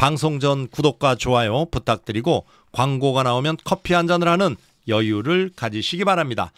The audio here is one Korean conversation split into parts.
방송 전 구독과 좋아요 부탁드리고 광고가 나오면 커피 한 잔을 하는 여유를 가지시기 바랍니다.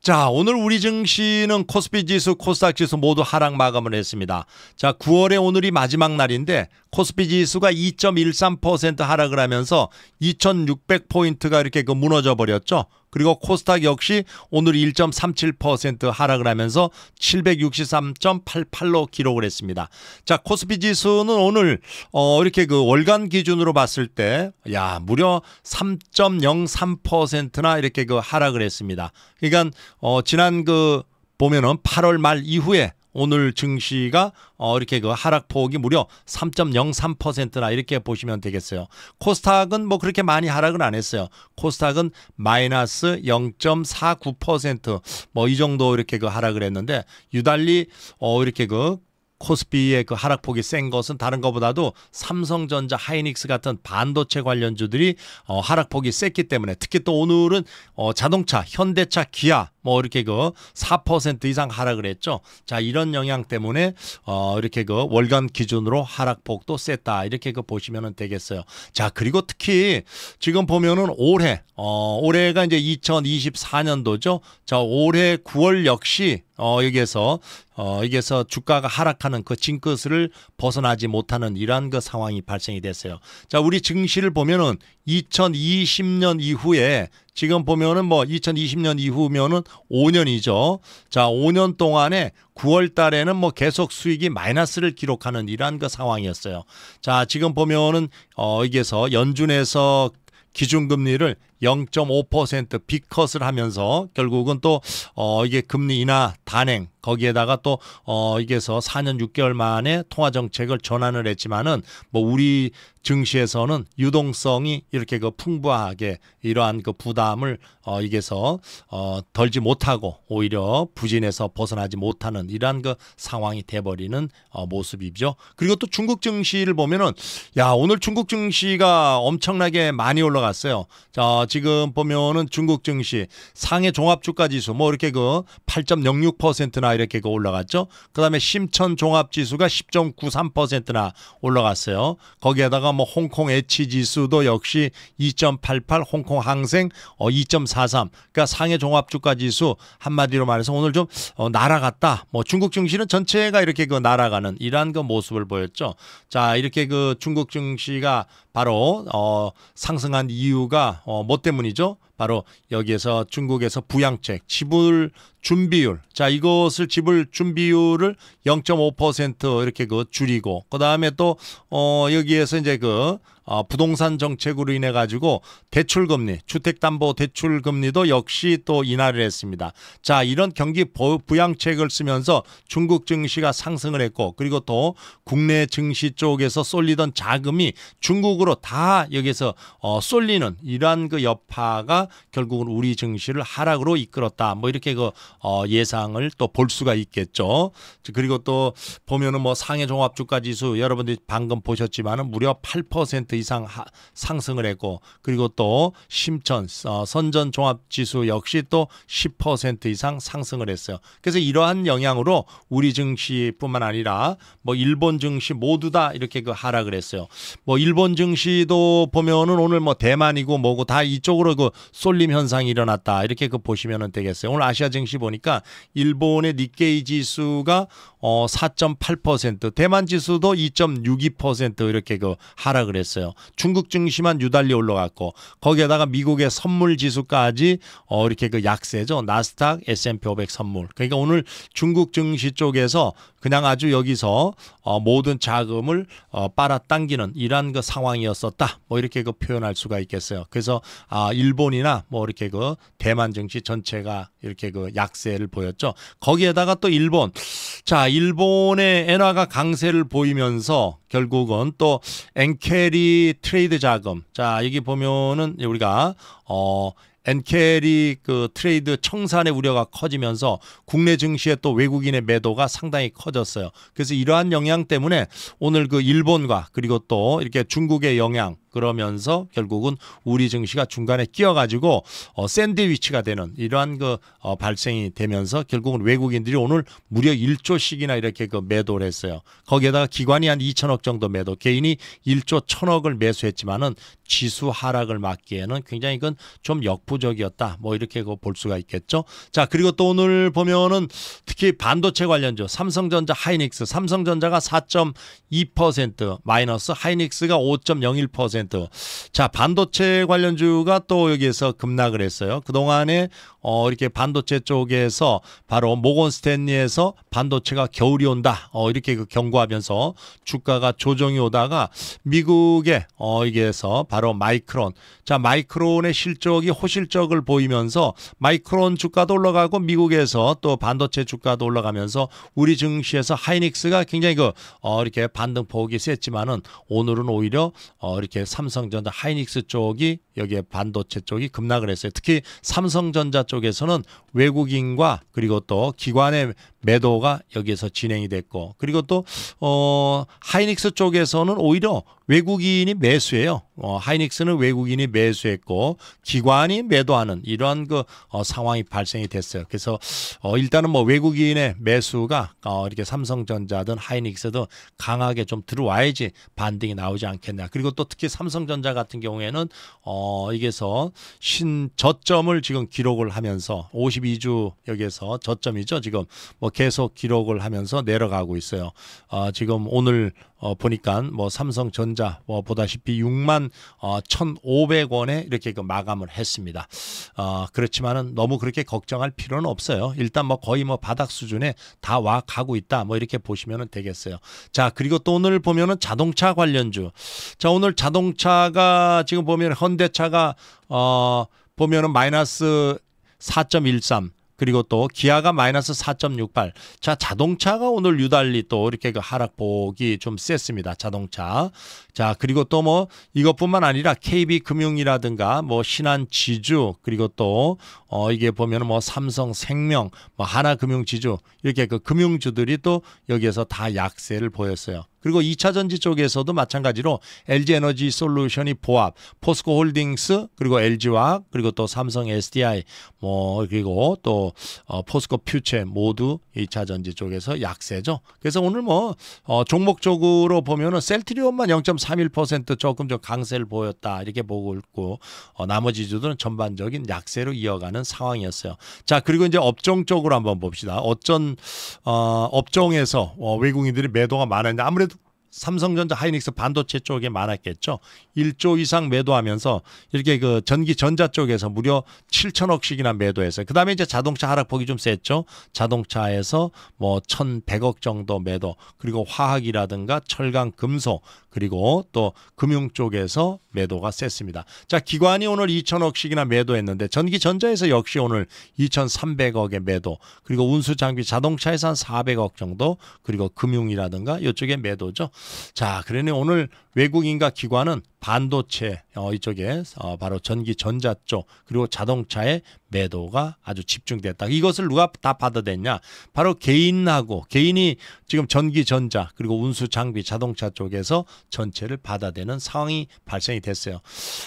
자, 오늘 우리 증시는 코스피 지수, 코스닥 지수 모두 하락 마감을 했습니다. 자, 9월의 오늘이 마지막 날인데 코스피 지수가 2.13% 하락을 하면서 2600포인트가 이렇게 그 무너져 버렸죠. 그리고 코스닥 역시 오늘 1.37% 하락을 하면서 763.88로 기록을 했습니다. 자, 코스피 지수는 오늘 어 이렇게 그 월간 기준으로 봤을 때 야, 무려 3.03%나 이렇게 그 하락을 했습니다. 그러니까 어 지난 그 보면은 8월 말 이후에 오늘 증시가 어 이렇게 그 하락폭이 무려 3.03%나 이렇게 보시면 되겠어요. 코스닥은 뭐 그렇게 많이 하락을안 했어요. 코스닥은 마이너스 0.49%뭐 이 정도 이렇게 그 하락을 했는데 유달리 어 이렇게 그 코스피의 그 하락폭이 센 것은 다른 것보다도 삼성전자, 하이닉스 같은 반도체 관련주들이 어, 하락폭이 셌기 때문에 특히 또 오늘은 어, 자동차, 현대차, 기아 뭐 이렇게 그 4% 이상 하락을 했죠. 자 이런 영향 때문에 어, 이렇게 그 월간 기준으로 하락폭도 셌다 이렇게 그 보시면 되겠어요. 자 그리고 특히 지금 보면은 올해 어, 올해가 이제 2024년도죠. 자 올해 9월 역시 어, 여기에서 어, 여기에서 주가가 하락. 생하는그 징크스를 벗어나지 못하는 이러한 그 상황이 발생이 됐어요. 자, 우리 증시를 보면은 2020년 이후에 지금 보면은 뭐 2020년 이후면은 5년이죠. 자, 5년 동안에 9월 달에는 뭐 계속 수익이 마이너스를 기록하는 이러한 그 상황이었어요. 자, 지금 보면은 어, 여기서 연준에서 기준금리를 0.5% 비컷을 하면서 결국은 또 어, 이게 금리 인하 단행 거기에다가 또 어, 이게서 4년 6개월 만에 통화 정책을 전환을 했지만은 뭐 우리 증시에서는 유동성이 이렇게 그 풍부하게 이러한 그 부담을 어, 이게서 어, 덜지 못하고 오히려 부진해서 벗어나지 못하는 이러한 그 상황이 돼버리는 어, 모습이죠. 그리고 또 중국 증시를 보면은 야 오늘 중국 증시가 엄청나게 많이 올라갔어요. 자 지금 지금 보면은 중국 증시 상해 종합주가지수 뭐 이렇게 그 8.06%나 이렇게 그 올라갔죠. 그다음에 심천 종합지수가 10.93%나 올라갔어요. 거기에다가 뭐 홍콩 H지수도 역시 2.88 홍콩 항생 어2.43 그러니까 상해 종합주가지수 한마디로 말해서 오늘 좀 어, 날아갔다. 뭐 중국 증시는 전체가 이렇게 그 날아가는 이러한 그 모습을 보였죠. 자 이렇게 그 중국 증시가 바로 어, 상승한 이유가 어, 뭐 때문이죠? 바로 여기에서 중국에서 부양책, 지불 준비율. 자, 이것을 지불 준비율을 0.5% 이렇게 그 줄이고 그다음에 또어 여기에서 이제 그 어, 부동산 정책으로 인해 가지고 대출 금리, 주택 담보 대출 금리도 역시 또 인하를 했습니다. 자, 이런 경기 부양책을 쓰면서 중국 증시가 상승을 했고 그리고 또 국내 증시 쪽에서 쏠리던 자금이 중국으로 다 여기서 어, 쏠리는 이러한 그 여파가 결국은 우리 증시를 하락으로 이끌었다. 뭐 이렇게 그 어, 예상을 또 볼 수가 있겠죠. 그리고 또 보면은 뭐 상해 종합주가지수 여러분들이 방금 보셨지만은 무려 8% 이상 하, 상승을 했고 그리고 또 심천 어, 선전 종합지수 역시 또 10% 이상 상승을 했어요. 그래서 이러한 영향으로 우리 증시뿐만 아니라 뭐 일본 증시 모두 다 이렇게 그 하락을 했어요. 뭐 일본 증시도 보면은 오늘 뭐 대만이고 뭐고 다 이쪽으로 그 쏠림 현상이 일어났다 이렇게 그 보시면은 되겠어요. 오늘 아시아 증시 다시 보니까 일본의 니케이 지수가 어4.8% 대만 지수도 2.62% 이렇게 그 하락을 했어요. 중국 증시만 유달리 올라갔고 거기에다가 미국의 선물 지수까지 어 이렇게 그 약세죠. 나스닥, S&P 500 선물. 그러니까 오늘 중국 증시 쪽에서 그냥 아주 여기서 어 모든 자금을 어 빨아당기는 이러한 그 상황이었었다. 뭐 이렇게 그 표현할 수가 있겠어요. 그래서 아 일본이나 뭐 이렇게 그 대만 증시 전체가 이렇게 그약 약세를 보였죠. 거기에다가 또 일본. 자, 일본의 엔화가 강세를 보이면서 결국은 또 엔캐리 트레이드 자금. 자, 여기 보면은 우리가 어 엔켈이 그 트레이드 청산의 우려가 커지면서 국내 증시에 또 외국인의 매도가 상당히 커졌어요. 그래서 이러한 영향 때문에 오늘 그 일본과 그리고 또 이렇게 중국의 영향 그러면서 결국은 우리 증시가 중간에 끼어가지고 어, 샌드위치가 되는 이러한 그 어, 발생이 되면서 결국은 외국인들이 오늘 무려 1조씩이나 이렇게 그 매도를 했어요. 거기에다가 기관이 한 2천억 정도 매도, 개인이 1조 1천억을 매수했지만은 지수 하락을 막기에는 굉장히 이건 좀 역부족이었다. 뭐 이렇게 그 볼 수가 있겠죠. 자 그리고 또 오늘 보면은 특히 반도체 관련주 삼성전자, 하이닉스, 삼성전자가 4.2% 마이너스, 하이닉스가 5.01% 3.9%. 자, 반도체 관련주가 또 여기에서 급락을 했어요. 그동안에 어, 이렇게 반도체 쪽에서 바로 모건 스탠리에서 반도체가 겨울이 온다. 어, 이렇게 그 경고하면서 주가가 조정이 오다가 미국의 어, 이게서 바로 마이크론. 자, 마이크론의 실적이 호실적을 보이면서 마이크론 주가도 올라가고 미국에서 또 반도체 주가도 올라가면서 우리 증시에서 하이닉스가 굉장히 그 어, 이렇게 반등폭이 셌지만은 오늘은 오히려 어, 이렇게 삼성전자, 하이닉스 쪽이 여기에 반도체 쪽이 급락을 했어요. 특히 삼성전자 쪽에서는 외국인과 그리고 또 기관의 매도가 여기에서 진행이 됐고 그리고 또 어, 하이닉스 쪽에서는 오히려 외국인이 매수해요. 어, 하이닉스는 외국인이 매수했고 기관이 매도하는 이러한 그 어, 상황이 발생이 됐어요. 그래서 어, 일단은 뭐 외국인의 매수가 어, 이렇게 삼성전자든 하이닉스도 강하게 좀 들어와야지 반등이 나오지 않겠냐. 그리고 또 특히 삼성전자 같은 경우에는 어, 이게서 신 저점을 지금 기록을 하면서 52주 여기에서 저점이죠. 지금 뭐 계속 기록을 하면서 내려가고 있어요. 어, 지금 오늘 어, 보니까 뭐 삼성전자 뭐 보다시피 6만 어, 1,500원에 이렇게 그 마감을 했습니다. 어, 그렇지만은 너무 그렇게 걱정할 필요는 없어요. 일단 뭐 거의 뭐 바닥 수준에 다 와 가고 있다. 뭐 이렇게 보시면 되겠어요. 자 그리고 또 오늘 보면은 자동차 관련주. 자 오늘 자동차가 지금 보면 현대차가 어 보면은 마이너스 4.13 그리고 또 기아가 마이너스 4.68. 자, 자동차가 오늘 유달리 또 이렇게 그 하락폭이 좀 셌습니다. 자동차. 자, 그리고 또 뭐 이것뿐만 아니라 KB 금융이라든가 뭐 신한 지주 그리고 또 어 이게 보면은 뭐 삼성 생명, 뭐 하나금융 지주 이렇게 그 금융주들이 또 여기에서 다 약세를 보였어요. 그리고 2차 전지 쪽에서도 마찬가지로 LG 에너지 솔루션이 보합, 포스코 홀딩스 그리고 l g 와 그리고 또 삼성 SDI 뭐 그리고 또 어, 포스코 퓨체 모두 2차 전지 쪽에서 약세죠. 그래서 오늘 뭐 어, 종목적으로 보면은 셀트리온만 0.31% 조금 좀 강세를 보였다 이렇게 보고 있고 어, 나머지 주들은 전반적인 약세로 이어가는 상황이었어요. 자 그리고 이제 업종 쪽으로 한번 봅시다. 어쩐 어, 업종에서 어, 외국인들이 매도가 많았는데 아무래도 삼성전자 하이닉스 반도체 쪽에 많았겠죠. 1조 이상 매도하면서 이렇게 그 전기 전자 쪽에서 무려 7천억씩이나 매도했어요. 그다음에 이제 자동차 하락폭이 좀 셌죠. 자동차에서 뭐 1,100억 정도 매도. 그리고 화학이라든가 철강 금속 그리고 또 금융 쪽에서 매도가 셌습니다. 자, 기관이 오늘 2천억씩이나 매도했는데 전기전자에서 역시 오늘 2,300억의 매도, 그리고 운수장비 자동차에서 한 400억 정도, 그리고 금융이라든가 이쪽에 매도죠. 자, 그러니 오늘 외국인과 기관은 반도체 어, 이쪽에 어, 바로 전기전자 쪽 그리고 자동차에 매도가 아주 집중됐다. 이것을 누가 다 받아댔냐? 바로 개인하고 개인이 지금 전기 전자 그리고 운수 장비 자동차 쪽에서 전체를 받아대는 상황이 발생이 됐어요.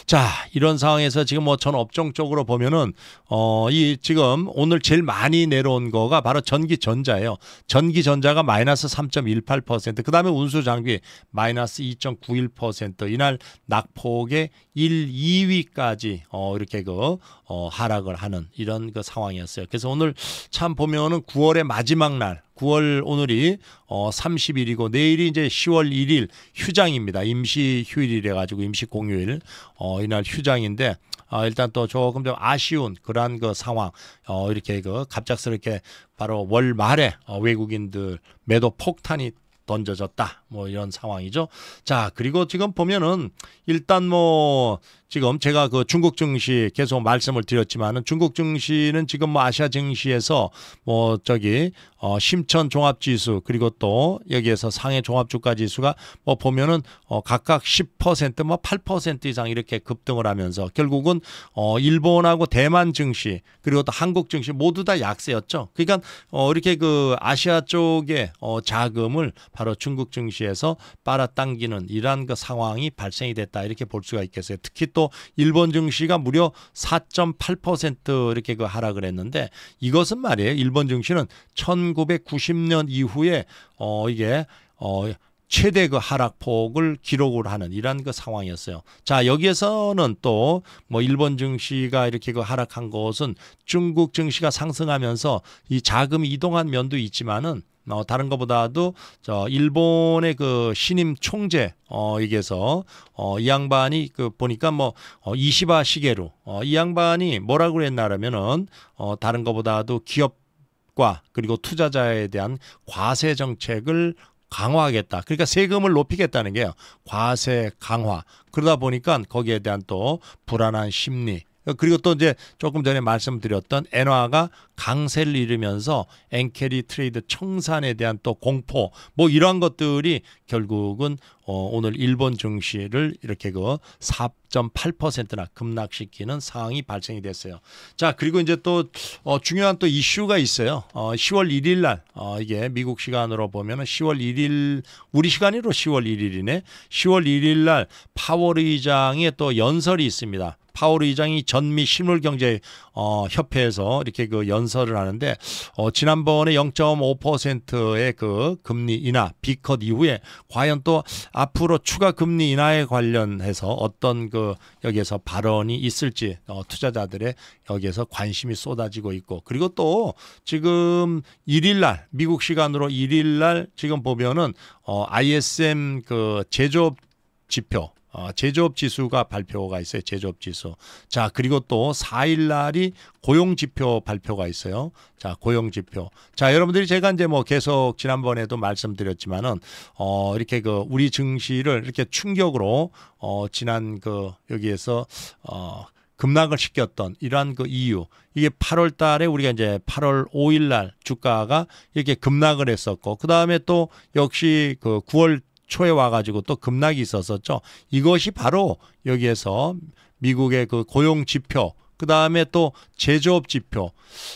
자, 이런 상황에서 지금 뭐 전 업종 쪽으로 보면은 어 이 지금 오늘 제일 많이 내려온 거가 바로 전기 전자예요. 전기 전자가 마이너스 3.18%, 그다음에 운수 장비 마이너스 2.91% 이날 낙폭의 1, 2위까지 어 이렇게 그어 하락을 한 하는 이런 그 상황이었어요. 그래서 오늘 참 보면은 9월의 마지막 날, 9월 오늘이 어 30일이고 내일이 이제 10월 1일 휴장입니다. 임시 휴일이래 가지고 임시 공휴일 어 이날 휴장인데 어 일단 또 조금 좀 아쉬운 그러한 그 상황 어 이렇게 그 갑작스럽게 바로 월 말에 어 외국인들 매도 폭탄이 던져졌다. 뭐 이런 상황이죠. 자, 그리고 지금 보면은 일단 뭐 지금 제가 그 중국 증시 계속 말씀을 드렸지만은 중국 증시는 지금 뭐 아시아 증시에서 뭐 저기 어 심천 종합지수 그리고 또 여기에서 상해 종합주가지수가 뭐 보면은 어 각각 10%뭐 8% 이상 이렇게 급등을 하면서 결국은 어 일본하고 대만 증시 그리고 또 한국 증시 모두 다 약세였죠. 그러니까 어 이렇게 그 아시아 쪽에 어 자금을 바로 중국 증시에서 빨아당기는 이러한 그 상황이 발생이 됐다 이렇게 볼 수가 있겠어요. 특히 또또 일본 증시가 무려 4.8% 이렇게 그 하락을 했는데 이것은 말이에요. 일본 증시는 1990년 이후에 어 이게 어 최대 그 하락폭을 기록을 하는 이런 그 상황이었어요. 자, 여기에서는 또 뭐 일본 증시가 이렇게 그 하락한 것은 중국 증시가 상승하면서 이 자금이 이동한 면도 있지만은 어, 다른 것보다도 저 일본의 그 신임 총재 어에게서 어 이 양반이 그 보니까 뭐 어, 이시바 시계로 어 이 양반이 뭐라고 그랬나라면은 어 다른 것보다도 기업과 그리고 투자자에 대한 과세 정책을 강화하겠다. 그러니까 세금을 높이겠다는 게요. 과세 강화. 그러다 보니까 거기에 대한 또 불안한 심리, 그리고 또 이제 조금 전에 말씀드렸던 엔화가 강세를 이루면서 엔캐리 트레이드 청산에 대한 또 공포 뭐 이러한 것들이 결국은 어 오늘 일본 증시를 이렇게 그 4.8%나 급락시키는 상황이 발생이 됐어요. 자 그리고 이제 또어 중요한 또 이슈가 있어요. 어 10월 1일 날 어 이게 미국 시간으로 보면 10월 1일 우리 시간으로 10월 1일이네. 10월 1일 날 파월 의장의 또 연설이 있습니다. 파월 의장이 전미 실물경제 어, 협회에서 이렇게 그 연설을 하는데 어, 지난번에 0.5%의 그 금리 인하 비컷 이후에 과연 또 앞으로 추가 금리 인하에 관련해서 어떤 그 여기에서 발언이 있을지 어, 투자자들의 여기에서 관심이 쏟아지고 있고 그리고 또 지금 1일날 미국 시간으로 1일날 지금 보면은 어, ISM 그 제조업 지표 어, 제조업 지수가 발표가 있어요. 제조업 지수. 자, 그리고 또 4일 날이 고용 지표 발표가 있어요. 자, 고용 지표. 자, 여러분들이 제가 이제 뭐 계속 지난번에도 말씀드렸지만은 어, 이렇게 그 우리 증시를 이렇게 충격으로 어, 지난 그 여기에서 어, 급락을 시켰던 이러한 그 이유 이게 8월 달에 우리가 이제 8월 5일 날 주가가 이렇게 급락을 했었고 그다음에 또 역시 그 9월 초에 와가지고 또 급락이 있었었죠. 이것이 바로 여기에서 미국의 그 고용 지표, 그 다음에 또 제조업 지표.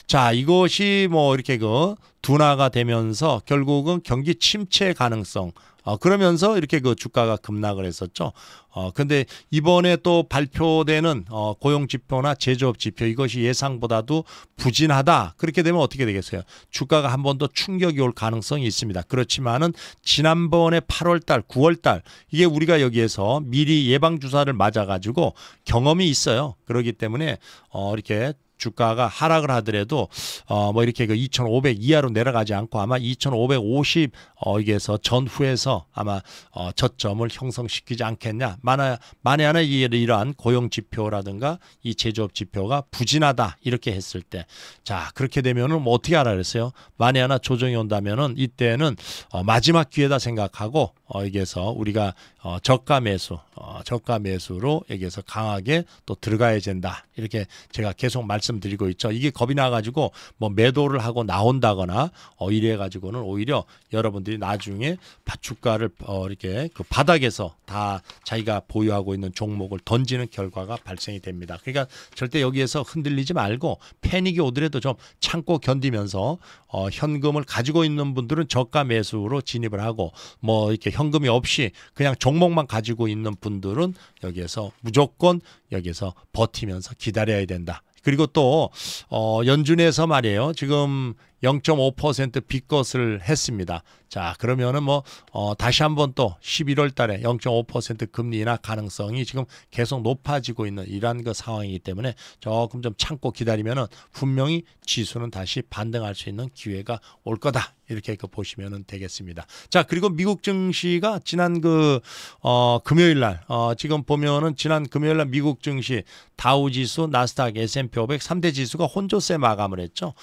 자, 이것이 뭐 이렇게 그 둔화가 되면서 결국은 경기 침체 가능성 어, 그러면서 이렇게 그 주가가 급락을 했었죠. 어, 근데 이번에 또 발표되는 어, 고용 지표나 제조업 지표 이것이 예상보다도 부진하다. 그렇게 되면 어떻게 되겠어요? 주가가 한 번 더 충격이 올 가능성이 있습니다. 그렇지만은 지난번에 8월 달, 9월 달 이게 우리가 여기에서 미리 예방 주사를 맞아 가지고 경험이 있어요. 그러기 때문에 어, 이렇게 주가가 하락을 하더라도 어 뭐 이렇게 그2,500 이하로 내려가지 않고 아마 2,550 어 이게서 전후에서 아마 어 저점을 형성시키지 않겠냐. 만에 만에 하나 이러한 고용 지표라든가 이 제조업 지표가 부진하다 이렇게 했을 때 자 그렇게 되면은 뭐 어떻게 하라 그랬어요? 만에 하나 조정이 온다면은 이때는 어 마지막 기회다 생각하고 어 이게서 우리가 어 저가 매수 어 저가 매수로 여기에서 강하게 또 들어가야 된다 이렇게 제가 계속 말. 말씀드리고 있죠. 이게 겁이 나가지고 뭐 매도를 하고 나온다거나 어 이래 가지고는 오히려 여러분들이 나중에 주가를 어 이렇게 그 바닥에서 다 자기가 보유하고 있는 종목을 던지는 결과가 발생이 됩니다. 그러니까 절대 여기에서 흔들리지 말고 패닉이 오더라도 좀 참고 견디면서 어 현금을 가지고 있는 분들은 저가 매수로 진입을 하고 뭐 이렇게 현금이 없이 그냥 종목만 가지고 있는 분들은 여기에서 무조건 여기에서 버티면서 기다려야 된다. 그리고 또 어, 연준에서 말이에요. 지금 0.5% 빚것을 했습니다. 자, 그러면은 뭐 어, 다시 한번 또 11월 달에 0.5% 금리 인하 가능성이 지금 계속 높아지고 있는 이러한 그 상황이기 때문에 조금 좀 참고 기다리면은 분명히 지수는 다시 반등할 수 있는 기회가 올 거다. 이렇게 그 보시면 되겠습니다. 자, 그리고 미국 증시가 지난 그, 어, 금요일 날, 어, 지금 보면은 지난 금요일 날 미국 증시 다우지수, 나스닥, S&P 500 3대 지수가 혼조세 마감을 했죠.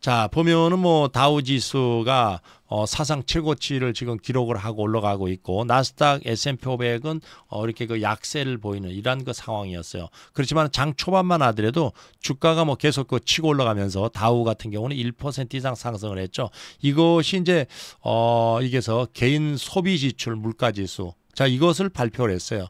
자, 보면 보면은 뭐 다우 지수가 어, 사상 최고치를 지금 기록을 하고 올라가고 있고 나스닥 S&P 500은 어, 이렇게 그 약세를 보이는 이러한 그 상황이었어요. 그렇지만 장 초반만 하더라도 주가가 뭐 계속 그 치고 올라가면서 다우 같은 경우는 1% 이상 상승을 했죠. 이것이 이제 어 이게서 개인 소비 지출 물가 지수 자 이것을 발표를 했어요.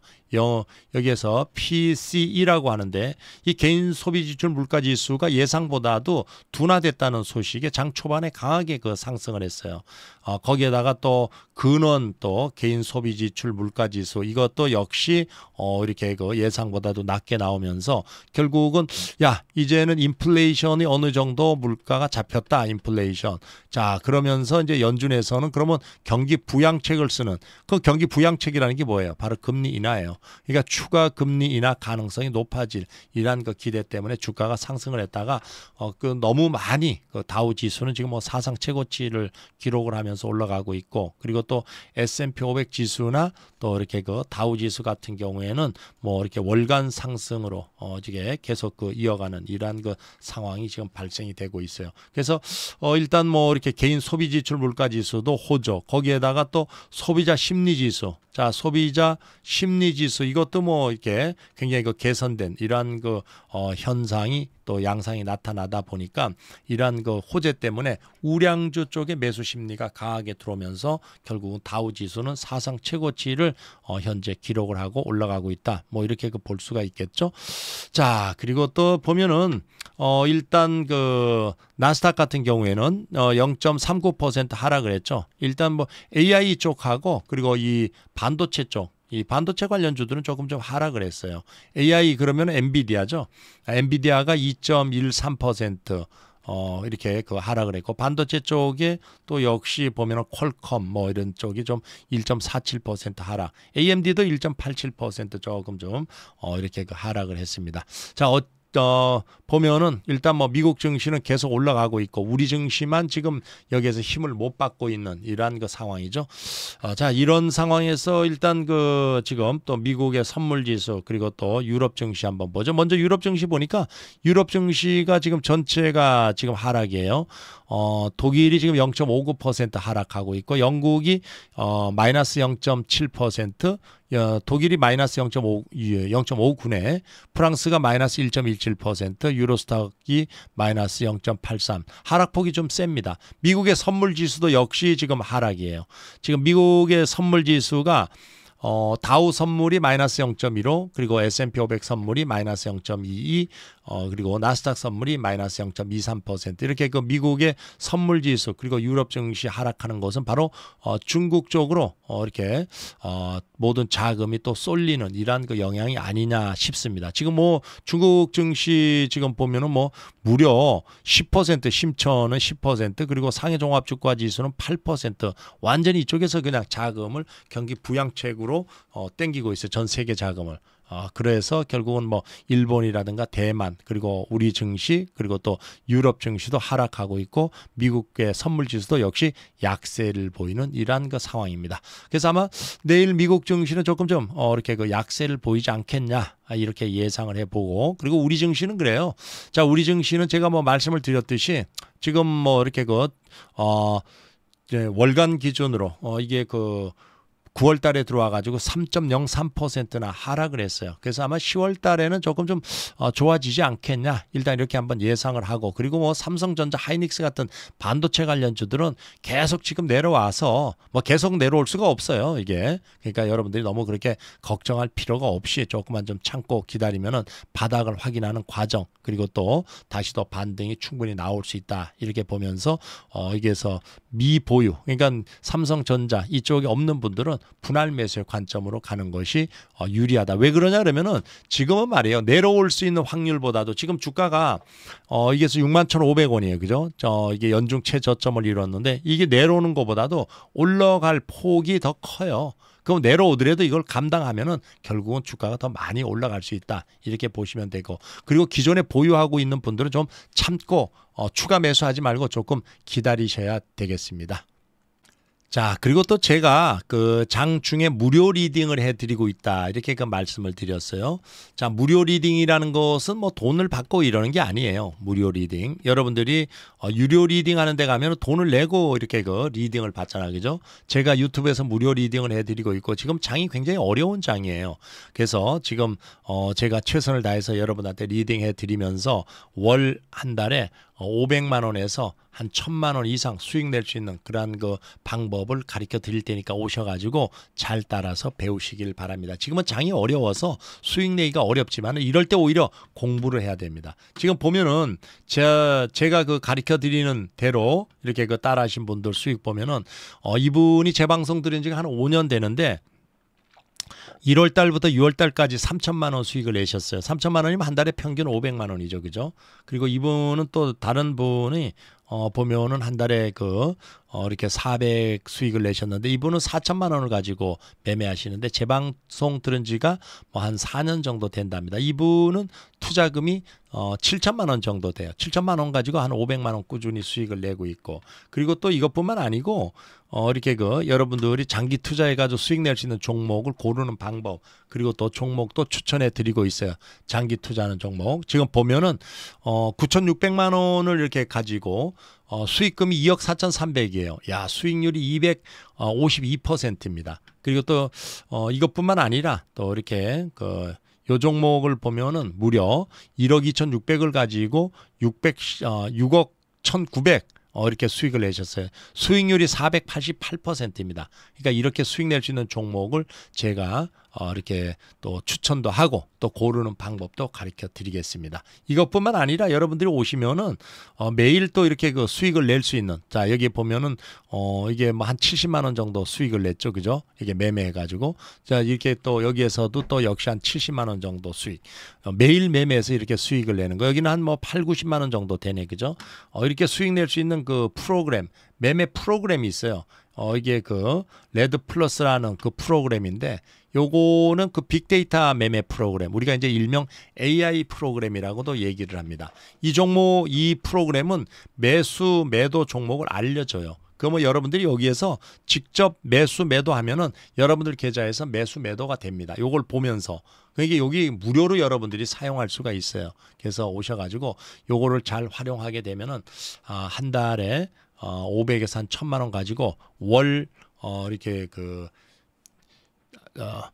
여기에서 PCE라고 하는데 이 개인 소비 지출 물가 지수가 예상보다도 둔화됐다는 소식에 장 초반에 강하게 그 상승을 했어요. 어, 거기에다가 또 근원 또 개인 소비 지출 물가 지수 이것도 역시 어, 이렇게 그 예상보다도 낮게 나오면서 결국은 야 이제는 인플레이션이 어느 정도 물가가 잡혔다 인플레이션 자 그러면서 이제 연준에서는 그러면 경기 부양책을 쓰는 그 경기 부양책이라는 게 뭐예요? 바로 금리 인하예요. 그러니까 추가 금리 인하 가능성이 높아질 이러한 그 기대 때문에 주가가 상승을 했다가 어, 그 너무 많이 그 다우 지수는 지금 뭐 사상 최고치를 기록을 하면서 올라가고 있고 그리고 또 S&P 500 지수나 또 이렇게 그 다우 지수 같은 경우에는 뭐 이렇게 월간 상승으로 어, 이게 계속 그 이어가는 이러한 그 상황이 지금 발생이 되고 있어요. 그래서 어, 일단 뭐 이렇게 개인 소비 지출 물가 지수도 호조 거기에다가 또 소비자 심리 지수 자 소비자 심리 지수 지수 이것도 뭐 이렇게 굉장히 그 개선된 이러한 그 어, 현상이 또 양상이 나타나다 보니까 이러한 그 호재 때문에 우량주 쪽에 매수 심리가 강하게 들어오면서 결국은 다우 지수는 사상 최고치를 어, 현재 기록을 하고 올라가고 있다. 뭐 이렇게 그 볼 수가 있겠죠. 자 그리고 또 보면은 어, 일단 그 나스닥 같은 경우에는 어, 0.39% 하락을 했죠. 일단 뭐 AI 쪽하고 그리고 이 반도체 쪽이 반도체 관련주들은 조금 좀 하락을 했어요. AI 그러면 엔비디아죠. 엔비디아가 2.13%. 어, 이렇게 그 하락을 했고, 반도체 쪽에 또 역시 보면은 퀄컴 뭐 이런 쪽이 좀 1.47% 하락, AMD도 1.87% 조금 좀, 어, 이렇게 그 하락을 했습니다. 자, 어, 어, 보면은 일단 뭐 미국 증시는 계속 올라가고 있고 우리 증시만 지금 여기에서 힘을 못 받고 있는 이러한 그 상황이죠. 어, 자 이런 상황에서 일단 그 지금 또 미국의 선물 지수 그리고 또 유럽 증시 한번 보죠. 먼저 유럽 증시 보니까 유럽 증시가 지금 전체가 지금 하락이에요. 어, 독일이 지금 0.59% 하락하고 있고 영국이 어, 마이너스 0.7%, 어, 독일이 마이너스 0.5, 0.59네, 예, 프랑스가 마이너스 1.17%, 유로스탁이 마이너스 0.83. 하락폭이 좀 셉니다. 미국의 선물 지수도 역시 지금 하락이에요. 지금 미국의 선물 지수가 어, 다우 선물이 마이너스 0.15 그리고 S&P 500 선물이 마이너스 0.22 어, 그리고 나스닥 선물이 마이너스 0.23% 이렇게 그 미국의 선물 지수 그리고 유럽 증시 하락하는 것은 바로 어, 중국 쪽으로 어, 이렇게 어, 모든 자금이 또 쏠리는 이러한 그 영향이 아니냐 싶습니다. 지금 뭐 중국 증시 지금 보면은 뭐 무려 10% 심천은 10% 그리고 상해 종합 주가 지수는 8% 완전히 이쪽에서 그냥 자금을 경기 부양책으로 쪽으로 어, 땡기고 있어요. 전 세계 자금을. 아, 그래서 결국은 뭐 일본이라든가 대만 그리고 우리 증시 그리고 또 유럽 증시도 하락하고 있고 미국의 선물 지수도 역시 약세를 보이는 이러한 그 상황입니다. 그래서 아마 내일 미국 증시는 조금 좀 어, 이렇게 그 약세를 보이지 않겠냐 아, 이렇게 예상을 해보고 그리고 우리 증시는 그래요. 자, 우리 증시는 제가 뭐 말씀을 드렸듯이 지금 뭐 이렇게 그 어, 월간 기준으로 어, 이게 그 9월 달에 들어와 가지고 3.03%나 하락을 했어요. 그래서 아마 10월 달에는 조금 좀 어, 좋아지지 않겠냐. 일단 이렇게 한번 예상을 하고 그리고 뭐 삼성전자, 하이닉스 같은 반도체 관련주들은 계속 지금 내려와서 뭐 계속 내려올 수가 없어요. 이게. 그러니까 여러분들이 너무 그렇게 걱정할 필요가 없이 조금만 좀 참고 기다리면은 바닥을 확인하는 과정 그리고 또 다시 또 반등이 충분히 나올 수 있다. 이렇게 보면서 어, 여기에서 미보유. 그러니까 삼성전자 이쪽에 없는 분들은 분할 매수의 관점으로 가는 것이 어, 유리하다. 왜 그러냐 그러면은 지금은 말이에요. 내려올 수 있는 확률보다도 지금 주가가 어 이게 6 1,500원이에요. 그죠? 저 이게 연중 최저점을 이뤘는데 이게 내려오는 것보다도 올라갈 폭이 더 커요. 그럼 내려오더라도 이걸 감당하면은 결국은 주가가 더 많이 올라갈 수 있다. 이렇게 보시면 되고 그리고 기존에 보유하고 있는 분들은 좀 참고 어 추가 매수하지 말고 조금 기다리셔야 되겠습니다. 자, 그리고 또 제가 그 장중에 무료 리딩을 해드리고 있다. 이렇게 그 말씀을 드렸어요. 자, 무료 리딩이라는 것은 뭐 돈을 받고 이러는 게 아니에요. 무료 리딩. 여러분들이 어, 유료 리딩 하는 데 가면 돈을 내고 이렇게 그 리딩을 받잖아. 그죠? 제가 유튜브에서 무료 리딩을 해드리고 있고 지금 장이 굉장히 어려운 장이에요. 그래서 지금 어, 제가 최선을 다해서 여러분한테 리딩 해드리면서 월 한 달에 500만 원에서 한 1000만 원 이상 수익 낼 수 있는 그러한 그 방법을 가르쳐 드릴 테니까 오셔 가지고 잘 따라서 배우시길 바랍니다. 지금은 장이 어려워서 수익 내기가 어렵지만 이럴 때 오히려 공부를 해야 됩니다. 지금 보면은 제, 제가 그 가르쳐 드리는 대로 이렇게 그 따라 하신 분들 수익 보면은 어 이분이 재 방송 들은 지가 한 5년 되는데 1월 달부터 6월 달까지 3천만 원 수익을 내셨어요. 3천만 원이면 한 달에 평균 500만 원이죠. 그죠? 그리고 이분은 또 다른 분이 어 보면은 한 달에 그 어 이렇게 400 수익을 내셨는데 이분은 4천만 원을 가지고 매매하시는데 재방송 들은 지가 뭐 한 4년 정도 된답니다. 이분은 투자금이 어 7천만 원 정도 돼요. 7천만 원 가지고 한 500만 원 꾸준히 수익을 내고 있고 그리고 또 이것뿐만 아니고 어, 이렇게 그 여러분들이 장기 투자해가지고 수익 낼 수 있는 종목을 고르는 방법 그리고 또 종목도 추천해 드리고 있어요. 장기 투자하는 종목 지금 보면은 어, 9,600만 원을 이렇게 가지고 어, 수익금이 2억 4,300이에요. 야 수익률이 252%입니다. 어, 그리고 또 어, 이것뿐만 아니라 또 이렇게 그 요 종목을 보면은 무려 1억 2,600을 가지고 600, 어, 6억 1,900 어, 이렇게 수익을 내셨어요. 수익률이 488%입니다. 그러니까 이렇게 수익 낼 수 있는 종목을 제가 어, 이렇게 또 추천도 하고 또 고르는 방법도 가르쳐 드리겠습니다. 이것뿐만 아니라 여러분들이 오시면은 어, 매일 또 이렇게 그 수익을 낼 수 있는 자 여기 보면은 어, 이게 뭐 한 70만 원 정도 수익을 냈죠, 그죠? 이게 매매해 가지고 자 이렇게 또 여기에서도 또 역시 한 70만 원 정도 수익 어, 매일 매매해서 이렇게 수익을 내는 거 여기는 한 뭐 8, 90만 원 정도 되네, 그죠? 어, 이렇게 수익 낼 수 있는 그 프로그램 매매 프로그램이 있어요. 어, 이게 그 레드 플러스라는 그 프로그램인데 요거는 그 빅데이터 매매 프로그램 우리가 이제 일명 AI 프로그램이라고도 얘기를 합니다. 이 종목 이 프로그램은 매수 매도 종목을 알려줘요. 그러면 뭐 여러분들이 여기에서 직접 매수 매도하면은 여러분들 계좌에서 매수 매도가 됩니다. 요걸 보면서 그러니까 여기 무료로 여러분들이 사용할 수가 있어요. 그래서 오셔가지고 요거를 잘 활용하게 되면은 아, 한 달에 어, 500에서 한 천만 원 가지고 월 어, 이렇게 그 어,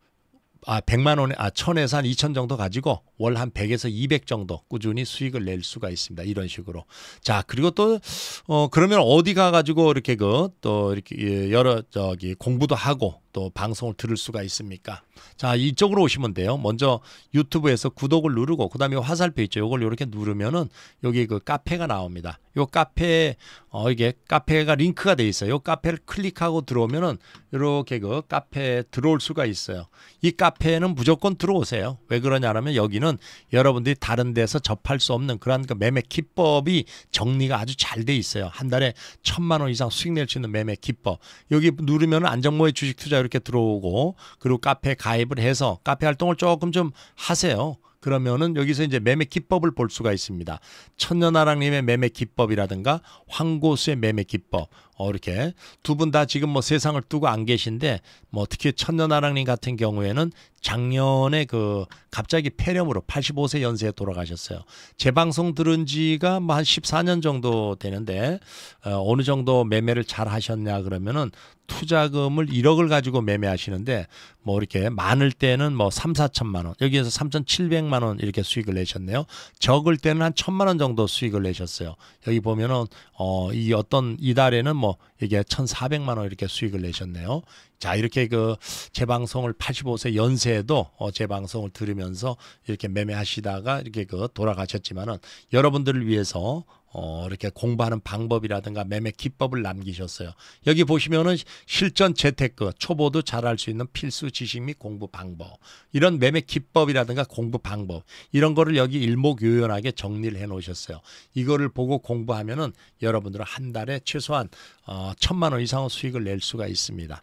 아, 100만 원에 아, 1000에서 한2000 정도 가지고 월한 100에서 200 정도 꾸준히 수익을 낼 수가 있습니다. 이런 식으로. 자, 그리고 또 어, 그러면 어디 가 가지고 이렇게 그 또 이렇게 예, 여러 저기 공부도 하고 또 방송을 들을 수가 있습니까? 자 이쪽으로 오시면 돼요. 먼저 유튜브에서 구독을 누르고 그다음에 화살표 있죠. 이걸 이렇게 누르면은 여기 그 카페가 나옵니다. 요 카페 어 이게 카페가 링크가 돼 있어요. 요 카페를 클릭하고 들어오면은 이렇게 그 카페에 들어올 수가 있어요. 이 카페에는 무조건 들어오세요. 왜 그러냐면 여기는 여러분들이 다른 데서 접할 수 없는 그런 그 매매 기법이 정리가 아주 잘 돼 있어요. 한 달에 천만 원 이상 수익 낼 수 있는 매매 기법. 여기 누르면 안정모의 주식 투자 이렇게 들어오고 그리고 카페 가 가입을 해서 카페 활동을 조금 좀 하세요. 그러면은 여기서 이제 매매 기법을 볼 수가 있습니다. 천년아랑님의 매매 기법이라든가 황고수의 매매 기법. 어, 이렇게 두 분 다 지금 뭐 세상을 뜨고 안 계신데 뭐 특히 천년아랑님 같은 경우에는 작년에 그 갑자기 폐렴으로 85세 연세에 돌아가셨어요. 재방송 들은 지가 뭐한 14년 정도 되는데 어, 느 정도 매매를 잘 하셨냐 그러면은 투자금을 1억을 가지고 매매하시는데 뭐 이렇게 많을 때는 뭐 3, 4천만 원 여기에서 3,700만 원 이렇게 수익을 내셨네요. 적을 때는 한 천만 원 정도 수익을 내셨어요. 여기 보면은 어, 이 어떤 이달에는 뭐 이게 1,400만 원 이렇게 수익을 내셨네요. 자 이렇게 그 재방송을 85세 연세에도 어, 재방송을 들으면서 이렇게 매매하시다가 이렇게 그 돌아가셨지만은 여러분들을 위해서 어, 이렇게 공부하는 방법이라든가 매매 기법을 남기셨어요. 여기 보시면은 실전 재테크, 초보도 잘할 수 있는 필수 지식 및 공부 방법, 이런 매매 기법이라든가 공부 방법, 이런 거를 여기 일목요연하게 정리를 해 놓으셨어요. 이거를 보고 공부하면은 여러분들은 한 달에 최소한, 어, 천만 원 이상의 수익을 낼 수가 있습니다.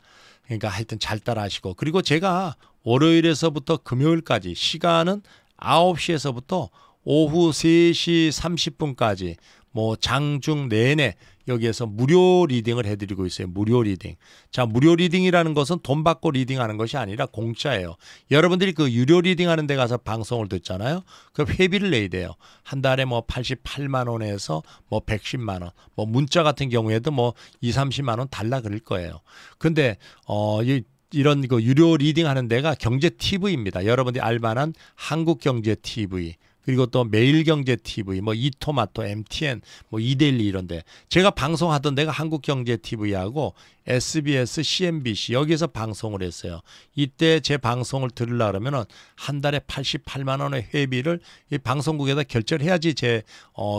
그러니까 하여튼 잘 따라하시고 그리고 제가 월요일에서부터 금요일까지 시간은 9시에서부터 오후 3시 30분까지 뭐 장중 내내 여기에서 무료 리딩을 해드리고 있어요. 무료 리딩. 자, 무료 리딩이라는 것은 돈 받고 리딩하는 것이 아니라 공짜예요. 여러분들이 그 유료 리딩하는 데 가서 방송을 듣잖아요. 그 회비를 내야 돼요. 한 달에 뭐 88만 원에서 뭐 110만 원, 뭐 문자 같은 경우에도 뭐 2, 30만 원 달라 그럴 거예요. 근데 어, 이 이런 그 유료 리딩 하는 데가 경제 TV입니다. 여러분들이 알만한 한국 경제 TV. 그리고 또 매일경제 TV, 뭐 이토마토, MTN, 뭐 이데일리 이런데 제가 방송하던 데가 한국경제 TV하고 SBS, CNBC 여기서 방송을 했어요. 이때 제 방송을 들으려 그러면은 한 달에 88만 원의 회비를 이 방송국에다 결제를 해야지 제어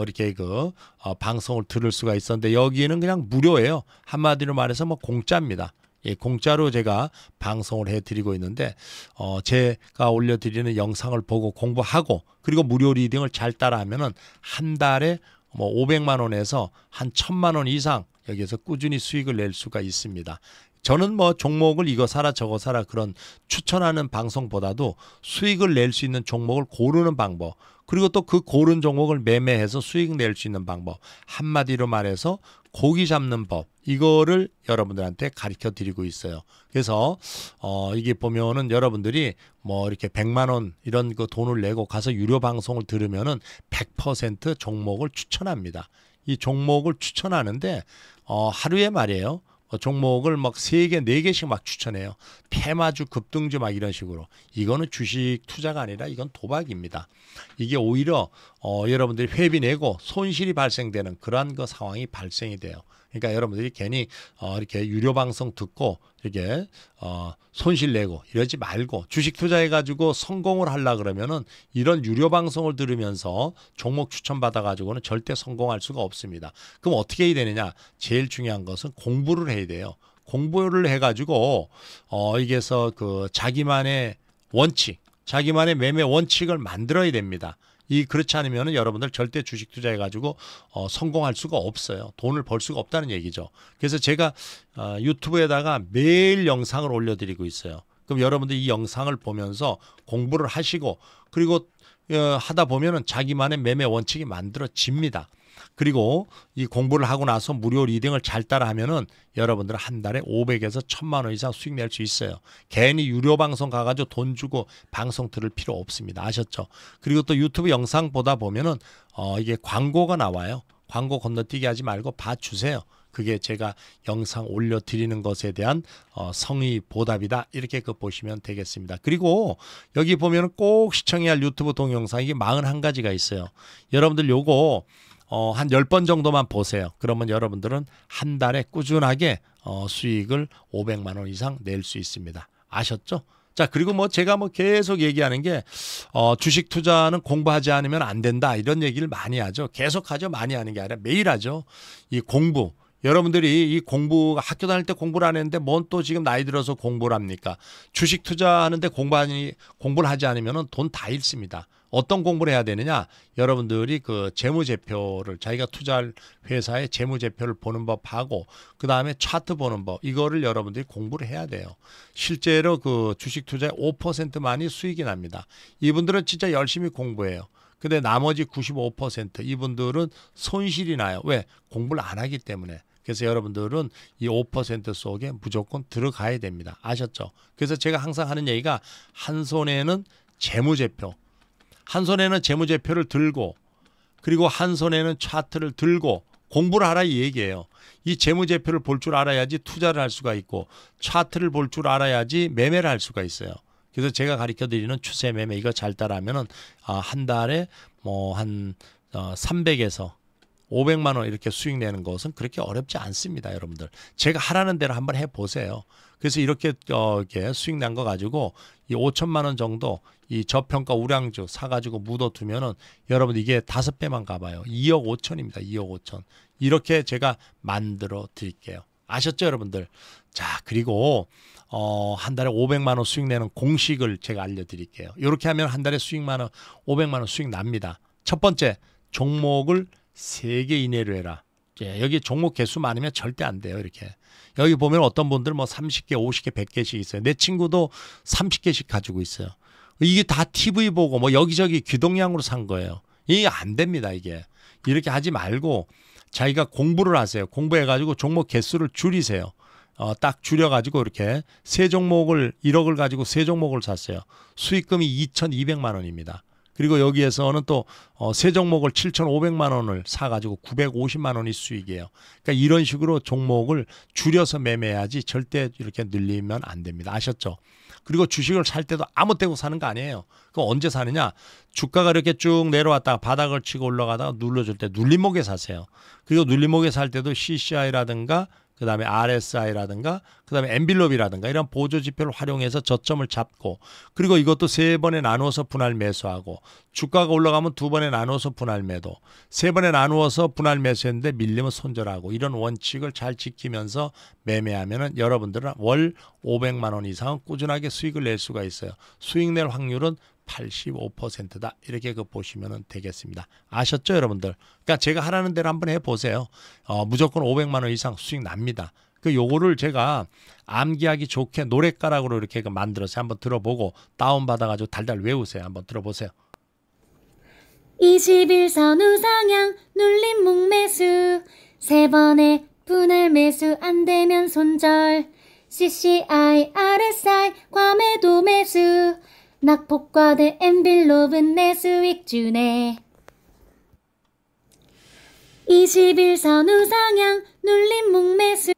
이렇게 그어 방송을 들을 수가 있었는데 여기는 그냥 무료예요. 한마디로 말해서 뭐 공짜입니다. 예, 공짜로 제가 방송을 해드리고 있는데 어, 제가 올려드리는 영상을 보고 공부하고 그리고 무료 리딩을 잘 따라하면은 한 달에 뭐 500만 원에서 한 1000만 원 이상 여기에서 꾸준히 수익을 낼 수가 있습니다. 저는 뭐 종목을 이거 사라 저거 사라 그런 추천하는 방송보다도 수익을 낼 수 있는 종목을 고르는 방법 그리고 또 그 고른 종목을 매매해서 수익 낼 수 있는 방법 한마디로 말해서 고기 잡는 법 이거를 여러분들한테 가르쳐 드리고 있어요. 그래서 어 이게 보면은 여러분들이 뭐 이렇게 100만 원 이런 그 돈을 내고 가서 유료 방송을 들으면은 100% 종목을 추천합니다. 이 종목을 추천하는데 어 하루에 말이에요. 어, 종목을 막 세 개, 네 개씩 막 추천해요. 폐마주 급등주 막 이런 식으로. 이거는 주식 투자가 아니라 이건 도박입니다. 이게 오히려 어, 여러분들이 회비 내고 손실이 발생되는 그러한 그 상황이 발생이 돼요. 그러니까 여러분들이 괜히 어, 이렇게 유료 방송 듣고 이게 어, 손실 내고 이러지 말고 주식 투자해 가지고 성공을 하려 그러면은 이런 유료 방송을 들으면서 종목 추천 받아 가지고는 절대 성공할 수가 없습니다. 그럼 어떻게 해야 되느냐? 제일 중요한 것은 공부를 해야 돼요. 공부를 해 가지고 어 이게서 그 자기만의 원칙, 자기만의 매매 원칙을 만들어야 됩니다. 이 그렇지 않으면 여러분들 절대 주식 투자해 가지고 어, 성공할 수가 없어요. 돈을 벌 수가 없다는 얘기죠. 그래서 제가 어, 유튜브에다가 매일 영상을 올려드리고 있어요. 그럼 여러분들 이 영상을 보면서 공부를 하시고 그리고 어, 하다 보면은 자기만의 매매 원칙이 만들어집니다. 그리고 이 공부를 하고 나서 무료 리딩을 잘 따라하면은 여러분들 한 달에 500에서 1000만 원 이상 수익 낼 수 있어요. 괜히 유료 방송 가가지고 돈 주고 방송 들을 필요 없습니다. 아셨죠? 그리고 또 유튜브 영상 보다 보면은 어 이게 광고가 나와요. 광고 건너뛰기 하지 말고 봐주세요. 그게 제가 영상 올려드리는 것에 대한 어, 성의 보답이다 이렇게 그 보시면 되겠습니다 그리고 여기 보면 꼭 시청해야 할 유튜브 동영상 이 41가지가 있어요 여러분들 요거 어, 한 10번 정도만 보세요. 그러면 여러분들은 한 달에 꾸준하게 어, 수익을 500만 원 이상 낼 수 있습니다. 아셨죠? 자, 그리고 뭐 제가 뭐 계속 얘기하는 게 어, 주식 투자는 공부하지 않으면 안 된다. 이런 얘기를 많이 하죠. 계속 하죠. 많이 하는 게 아니라 매일 하죠. 이 공부 여러분들이 이 공부 학교 다닐 때 공부를 안 했는데 뭔 또 지금 나이 들어서 공부를 합니까? 주식 투자하는데 공부 하니 공부를 하지 않으면 돈 다 잃습니다. 어떤 공부를 해야 되느냐? 여러분들이 그 재무제표를 자기가 투자할 회사의 재무제표를 보는 법하고 그 다음에 차트 보는 법 이거를 여러분들이 공부를 해야 돼요. 실제로 그 주식 투자의 5%만이 수익이 납니다. 이분들은 진짜 열심히 공부해요. 근데 나머지 95% 이분들은 손실이 나요. 왜? 공부를 안 하기 때문에. 그래서 여러분들은 이 5% 속에 무조건 들어가야 됩니다. 아셨죠? 그래서 제가 항상 하는 얘기가 한 손에는 재무제표, 한 손에는 재무제표를 들고 그리고 한 손에는 차트를 들고 공부를 하라 이 얘기예요. 이 재무제표를 볼 줄 알아야지 투자를 할 수가 있고 차트를 볼 줄 알아야지 매매를 할 수가 있어요. 그래서 제가 가르쳐 드리는 추세 매매 이거 잘 따라하면은 아, 한 달에 뭐 한 300에서 어, 500만 원 이렇게 수익 내는 것은 그렇게 어렵지 않습니다, 여러분들. 제가 하라는 대로 한번 해 보세요. 그래서 이렇게 어, 이게 수익 난 거 가지고 이 5천만 원 정도 이 저평가 우량주 사가지고 묻어두면은 여러분 이게 다섯 배만 가봐요. 2억 5천입니다. 2억 5천. 이렇게 제가 만들어 드릴게요. 아셨죠, 여러분들? 자, 그리고 어, 한 달에 500만 원 수익 내는 공식을 제가 알려드릴게요. 이렇게 하면 한 달에 수익만 원, 500만 원 수익 납니다. 첫 번째 종목을 3개 이내로 해라. 예, 여기 종목 개수 많으면 절대 안 돼요, 이렇게. 여기 보면 어떤 분들 뭐 30개, 50개, 100개씩 있어요. 내 친구도 30개씩 가지고 있어요. 이게 다 TV 보고 뭐 여기저기 귀동량으로 산 거예요. 이게 안 됩니다, 이게. 이렇게 하지 말고 자기가 공부를 하세요. 공부해가지고 종목 개수를 줄이세요. 어, 딱 줄여가지고 이렇게 세 종목을 1억을 가지고 세 종목을 샀어요. 수익금이 2,200만 원입니다. 그리고 여기에서는 또세 어, 종목을 7,500만 원을 사 가지고 950만 원이 수익이에요. 그러니까 이런 식으로 종목을 줄여서 매매해야지 절대 이렇게 늘리면 안 됩니다. 아셨죠? 그리고 주식을 살 때도 아무 때고 사는 거 아니에요. 그럼 언제 사느냐? 주가가 이렇게 쭉 내려왔다가 바닥을 치고 올라가다가 눌러줄 때 눌림목에 사세요. 그리고 눌림목에 살 때도 CCI라든가 그다음에 RSI라든가 그다음에 엔빌롭이라든가 이런 보조 지표를 활용해서 저점을 잡고 그리고 이것도 세 번에 나누어서 분할 매수하고 주가가 올라가면 두 번에 나누어서 분할 매도 세 번에 나누어서 분할 매수했는데 밀리면 손절하고 이런 원칙을 잘 지키면서 매매하면은 여러분들은 월 500만 원 이상은 꾸준하게 수익을 낼 수가 있어요. 수익 낼 확률은 85%다. 이렇게 그 보시면 되겠습니다. 아셨죠, 여러분들? 그러니까 제가 하라는 대로 한번 해 보세요. 어, 무조건 500만 원 이상 수익 납니다. 그 요거를 제가 암기하기 좋게 노랫가락으로 이렇게 그 만들어서 한번 들어보고 다운 받아 가지고 달달 외우세요. 한번 들어보세요. 21선 우상향 눌림 목매수 세 번의 분할 매수 안 되면 손절 CCI RSI 과매도 매수 낙폭과 대엔빌로브내스윅 주네 21선 우상향 눌린 목매수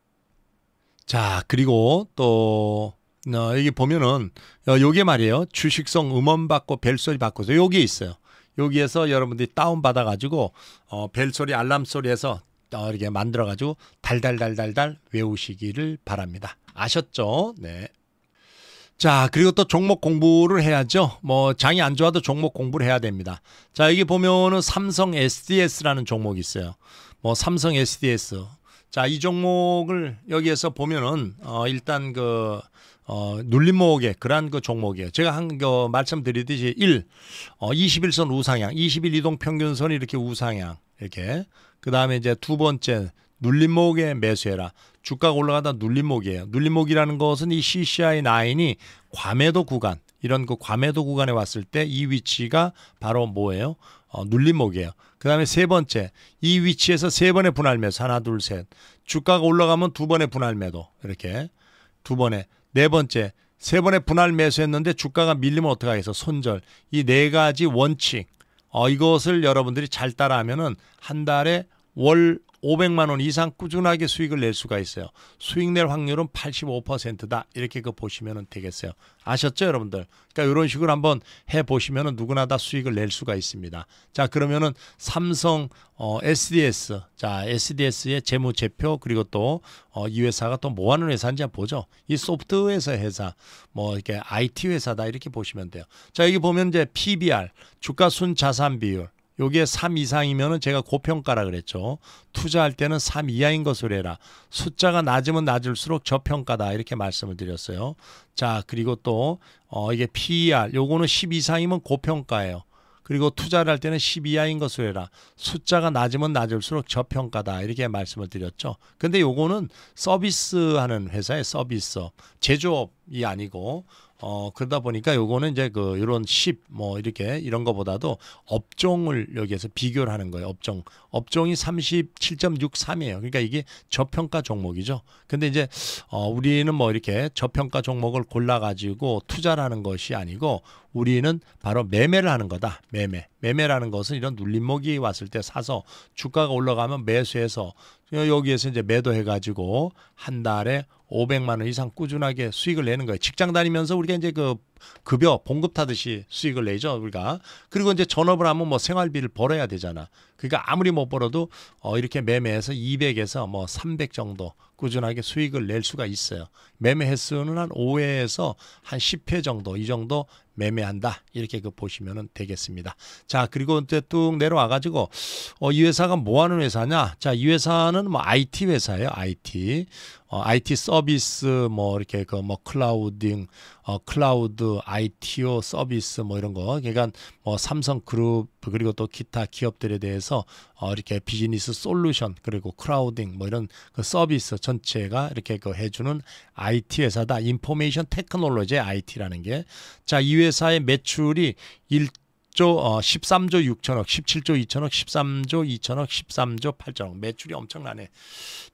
자 그리고 또 어, 여기 보면은 어, 요게 말이에요 주식성 음원 받고 벨소리 받고서 요게 있어요 여기에서 여러분들이 다운 받아 가지고 어, 벨소리 알람 소리에서 어, 이렇게 만들어 가지고 달달달달달 외우시기를 바랍니다 아셨죠 네. 자, 그리고 또 종목 공부를 해야죠. 뭐 장이 안 좋아도 종목 공부를 해야 됩니다. 자, 여기 보면은 삼성 SDS라는 종목이 있어요. 뭐 삼성 SDS. 자, 이 종목을 여기에서 보면은 어 일단 그 어, 눌림목의 그러한 그 종목이에요. 제가 한 그 말씀드리듯이 1. 어 21선 우상향, 21 이동 평균선이 이렇게 우상향. 이렇게. 그다음에 이제 두 번째 눌림목에 매수해라. 주가가 올라가다 눌림목이에요. 눌림목이라는 것은 이 CCI9이 과매도 구간 이런 그 과매도 구간에 왔을 때 이 위치가 바로 뭐예요? 어, 눌림목이에요. 그 다음에 세 번째 이 위치에서 세 번의 분할 매수 하나 둘셋 주가가 올라가면 두 번의 분할 매도 이렇게 두번에네 번째 세 번의 분할 매수했는데 주가가 밀리면 어떻게 하겠어? 손절 이 네 가지 원칙 어, 이것을 여러분들이 잘 따라하면은 한 달에 월 500만 원 이상 꾸준하게 수익을 낼 수가 있어요. 수익 낼 확률은 85%다. 이렇게 그 보시면 되겠어요. 아셨죠, 여러분들? 그러니까 이런 식으로 한번 해 보시면 누구나 다 수익을 낼 수가 있습니다. 자, 그러면은 삼성 어, SDS. 자, SDS의 재무 제표 그리고 또이 어, 회사가 또 뭐 하는 회사인지 보죠. 이소프트웨어 회사 뭐 이렇게 IT 회사다 이렇게 보시면 돼요. 자, 여기 보면 이제 PBR 주가 순 자산 비율 요게 3 이상이면은 제가 고평가라 그랬죠. 투자할 때는 3 이하인 것으로 해라. 숫자가 낮으면 낮을수록 저평가다. 이렇게 말씀을 드렸어요. 자, 그리고 또 어, 이게 PER 요거는 10 이상이면 고평가예요. 그리고 투자를 할 때는 10 이하인 것으로 해라. 숫자가 낮으면 낮을수록 저평가다. 이렇게 말씀을 드렸죠. 근데 요거는 서비스 하는 회사의 서비스 제조업이 아니고 어 그러다 보니까 요거는 이제 그 요런 10뭐 이렇게 이런 거보다도 업종을 여기에서 비교를 하는 거예요. 업종. 업종이 37.63이에요. 그러니까 이게 저평가 종목이죠. 근데 이제 어 우리는 뭐 이렇게 저평가 종목을 골라 가지고 투자라는 것이 아니고 우리는 바로 매매를 하는 거다. 매매. 매매라는 것은 이런 눌림목이 왔을 때 사서 주가가 올라가면 매수해서 여기에서 이제 매도해가지고 한 달에 500만 원 이상 꾸준하게 수익을 내는 거예요. 직장 다니면서 우리가 이제 그 급여 봉급 타듯이 수익을 내죠 우리가 그리고 이제 전업을 하면 뭐 생활비를 벌어야 되잖아 그러니까 아무리 못 벌어도 어 이렇게 매매해서 200에서 뭐 300 정도 꾸준하게 수익을 낼 수가 있어요 매매 횟수는 한 5회에서 한 10회 정도 이 정도 매매한다 이렇게 그 보시면 되겠습니다 자 그리고 이제 뚝 내려와 가지고 어 이 회사가 뭐 하는 회사냐 자 이 회사는 뭐 IT 회사예요 IT 어, IT 서비스 뭐 이렇게 그 뭐 클라우딩, 어, 클라우드, ITO 서비스 뭐 이런 거, 그러니까 뭐 삼성그룹 그리고 또 기타 기업들에 대해서 어, 이렇게 비즈니스 솔루션 그리고 클라우딩뭐 이런 그 서비스 전체가 이렇게 그 해주는 IT 회사다. 인포메이션 테크놀로지 IT라는 게. 자, 이 회사의 매출이 10조 어, 13조 6천억, 17조 2천억, 13조 2천억, 13조 8천억 매출이 엄청나네.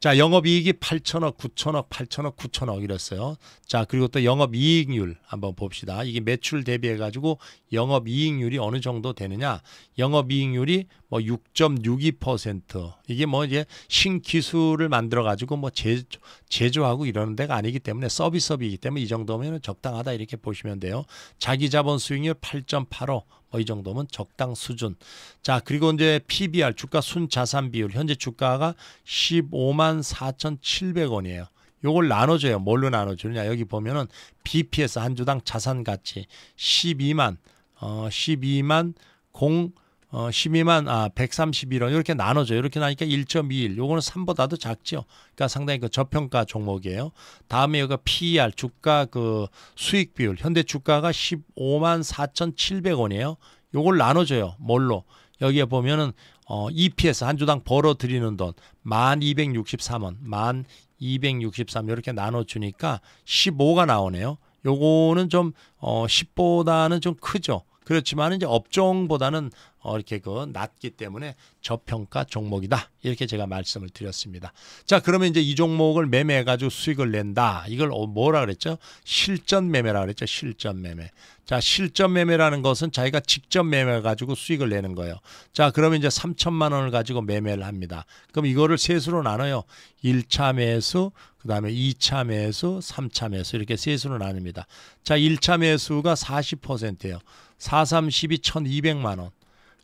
자 영업이익이 8천억, 9천억, 8천억, 9천억 이랬어요. 자 그리고 또 영업이익률 한번 봅시다. 이게 매출 대비해 가지고 영업이익률이 어느 정도 되느냐? 영업이익률이 뭐 6.62% 이게 뭐 이제 신기술을 만들어 가지고 뭐 제조, 제조하고 이러는 데가 아니기 때문에 서비스업이기 때문에 이 정도면 적당하다 이렇게 보시면 돼요. 자기 자본 수익률 8.85 어, 이 정도면 적당 수준. 자, 그리고 이제 PBR 주가 순 자산 비율 현재 주가가 15만 4,700원이에요. 요걸 나눠줘요. 뭘로 나눠주느냐? 여기 보면은 BPS 한 주당 자산 가치 12만 어 12만 0 어, 12만 아 131원 이렇게 나눠져 요 이렇게 나니까 1.21 요거는 3보다도 작죠. 그러니까 상당히 그 저평가 종목이에요. 다음에 여기가 PER 주가 그 수익 비율 현대 주가가 15만 4,700원이에요. 요걸 나눠줘요. 뭘로? 여기에 보면은 어 EPS 한 주당 벌어 들이는 돈 1263원, 1263 이렇게 나눠 주니까 15가 나오네요. 요거는 좀어 10보다는 좀 크죠. 그렇지만 이제 업종보다는 어 이렇게 그 낮기 때문에 저평가 종목이다. 이렇게 제가 말씀을 드렸습니다. 자, 그러면 이제 이 종목을 매매해 가지고 수익을 낸다. 이걸 어, 뭐라 그랬죠? 실전 매매라 그랬죠. 실전 매매. 자, 실전 매매라는 것은 자기가 직접 매매해 가지고 수익을 내는 거예요. 자, 그러면 이제 3천만 원을 가지고 매매를 합니다. 그럼 이거를 세수로 나눠요. 1차 매수, 그다음에 2차 매수, 3차 매수 이렇게 세수로 나눕니다. 자, 1차 매수가 40%예요. 432 1200만 원.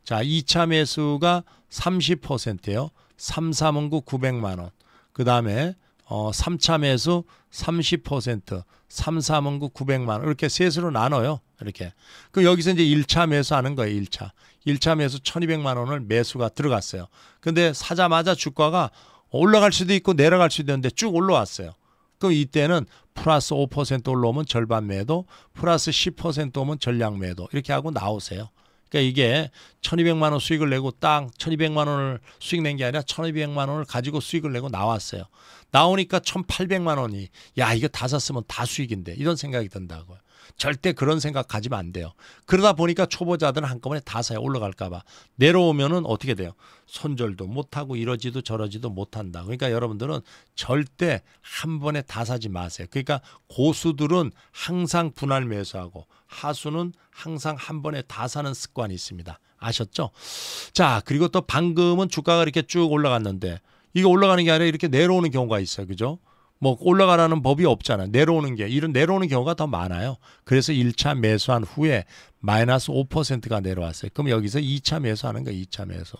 자, 2차 매수가 30%예요. 3309 900만 원. 그다음에 어 3차 매수 30%, 3309 900만 원. 이렇게 셋으로 나눠요. 이렇게. 그 여기서 이제 1차 매수하는 거예요, 1차. 1차 매수 1200만 원을 매수가 들어갔어요. 근데 사자마자 주가가 올라갈 수도 있고 내려갈 수도 있는데 쭉 올라왔어요. 그 이때는 플러스 5% 올라오면 절반 매도, 플러스 10% 오면 전량 매도 이렇게 하고 나오세요. 그러니까 이게 1200만 원 수익을 내고 땅 1200만 원을 수익 낸 게 아니라 1200만 원을 가지고 수익을 내고 나왔어요. 나오니까 1800만 원이 야 이거 다 샀으면 다 수익인데 이런 생각이 든다고요. 절대 그런 생각 가지면 안 돼요. 그러다 보니까 초보자들은 한꺼번에 다사에 올라갈까봐. 내려오면은 어떻게 돼요? 손절도 못하고 이러지도 저러지도 못한다. 그러니까 여러분들은 절대 한 번에 다 사지 마세요. 그러니까 고수들은 항상 분할 매수하고 하수는 항상 한 번에 다 사는 습관이 있습니다. 아셨죠? 자, 그리고 또 방금은 주가가 이렇게 쭉 올라갔는데 이게 올라가는 게 아니라 이렇게 내려오는 경우가 있어요. 그죠? 뭐 올라가라는 법이 없잖아. 내려오는 게 이런 내려오는 경우가 더 많아요. 그래서 1차 매수한 후에 마이너스 5%가 내려왔어요. 그럼 여기서 2차 매수하는 거야. 2차 매수.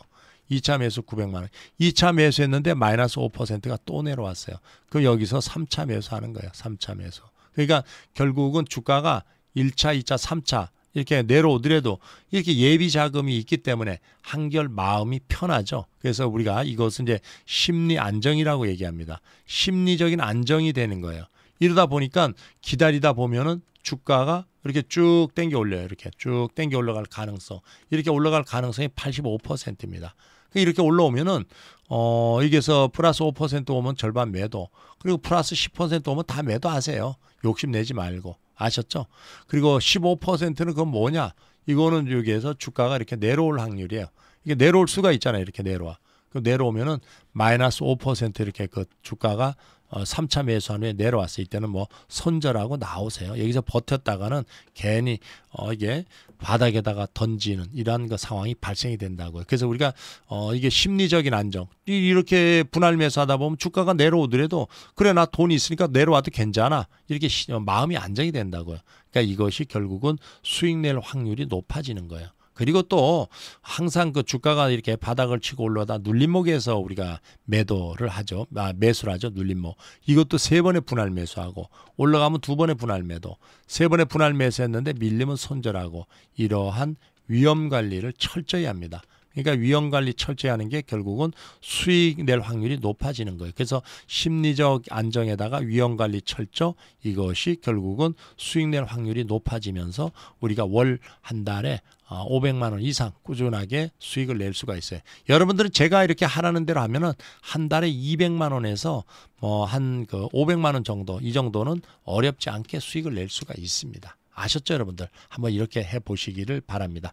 2차 매수 900만 원. 2차 매수했는데 마이너스 5%가 또 내려왔어요. 그럼 여기서 3차 매수하는 거예요. 3차 매수. 그러니까 결국은 주가가 1차, 2차, 3차 이렇게 내려오더라도 이렇게 예비 자금이 있기 때문에 한결 마음이 편하죠. 그래서 우리가 이것은 이제 심리 안정이라고 얘기합니다. 심리적인 안정이 되는 거예요. 이러다 보니까 기다리다 보면은 주가가 이렇게 쭉 땡겨 올려요. 이렇게 쭉 땡겨 올라갈 가능성. 이렇게 올라갈 가능성이 85%입니다. 그러니까 이렇게 올라오면은 어, 여기서 플러스 5% 오면 절반 매도. 그리고 플러스 10% 오면 다 매도하세요. 욕심내지 말고. 아셨죠? 그리고 15%는 그건 뭐냐? 이거는 여기에서 주가가 이렇게 내려올 확률이에요. 이게 내려올 수가 있잖아요. 이렇게 내려와. 그 내려오면은 마이너스 5% 이렇게 그 주가가 3차 어, 매수한 후에 내려왔을 때는 뭐 손절하고 나오세요. 여기서 버텼다가는 괜히 어 이게 바닥에다가 던지는 이러한 그 상황이 발생이 된다고요. 그래서 우리가 어 이게 심리적인 안정 이렇게 분할 매수하다 보면 주가가 내려오더라도 그래 나 돈이 있으니까 내려와도 괜찮아 이렇게 어, 마음이 안정이 된다고요. 그러니까 이것이 결국은 수익 낼 확률이 높아지는 거예요. 그리고 또 항상 그 주가가 이렇게 바닥을 치고 올라다 눌림목에서 우리가 매도를 하죠. 아, 매수를 하죠. 눌림목. 이것도 세 번의 분할 매수하고 올라가면 두 번의 분할 매도. 세 번의 분할 매수했는데 밀리면 손절하고 이러한 위험 관리를 철저히 합니다. 그러니까 위험 관리 철저히 하는 게 결국은 수익 낼 확률이 높아지는 거예요. 그래서 심리적 안정에다가 위험 관리 철저 이것이 결국은 수익 낼 확률이 높아지면서 우리가 월 한 달에 500만 아, 원 이상 꾸준하게 수익을 낼 수가 있어요. 여러분들은 제가 이렇게 하라는 대로 하면은 한 달에 200만 원에서 뭐 한그 500만 원 정도 이 정도는 어렵지 않게 수익을 낼 수가 있습니다. 아셨죠, 여러분들? 한번 이렇게 해 보시기를 바랍니다.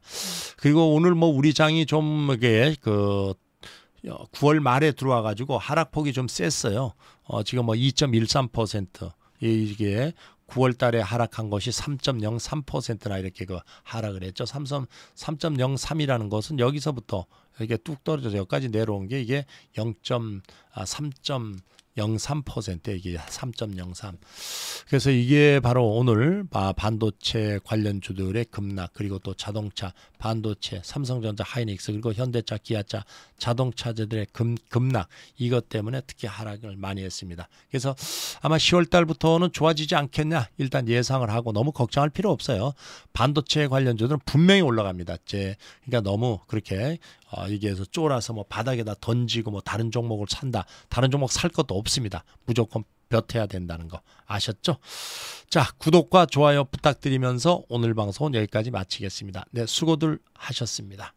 그리고 오늘 뭐 우리 장이 좀 그 9월 어, 말에 들어와 가지고 하락폭이 좀 셌어요. 어, 지금 뭐 2.13% 이게 9월 달에 하락한 것이 3.03%나 이렇게 그 하락을 했죠. 삼 3.03이라는 것은 여기서부터 이게뚝 떨어져서 여기까지 내려온 게 이게 0.3점 0.3% 이게 3.03. 그래서 이게 바로 오늘 반도체 관련주들의 급락 그리고 또 자동차, 반도체, 삼성전자, 하이닉스 그리고 현대차, 기아차, 자동차제들의 금, 급락 이것 때문에 특히 하락을 많이 했습니다. 그래서 아마 10월 달부터는 좋아지지 않겠냐 일단 예상을 하고 너무 걱정할 필요 없어요. 반도체 관련주들은 분명히 올라갑니다. 제 그러니까 너무 그렇게 어, 여기에서 쫄아서 뭐 바닥에다 던지고 뭐 다른 종목을 산다, 다른 종목 살 것도 없습니다. 무조건 벼태야 된다는 거 아셨죠? 자, 구독과 좋아요 부탁드리면서 오늘 방송 은 여기까지 마치겠습니다. 네, 수고들 하셨습니다.